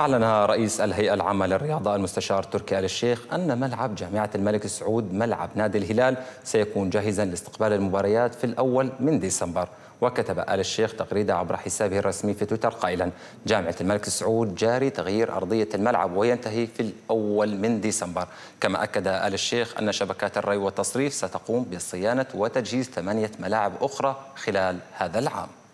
أعلن رئيس الهيئة العامة للرياضة المستشار تركي آل الشيخ أن ملعب جامعة الملك سعود ملعب نادي الهلال سيكون جاهزا لاستقبال المباريات في الأول من ديسمبر وكتب آل الشيخ تغريدة عبر حسابه الرسمي في تويتر قائلا جامعة الملك سعود جاري تغيير أرضية الملعب وينتهي في الأول من ديسمبر كما أكد آل الشيخ أن شبكات الري والتصريف ستقوم بصيانة وتجهيز ثمانية ملاعب أخرى خلال هذا العام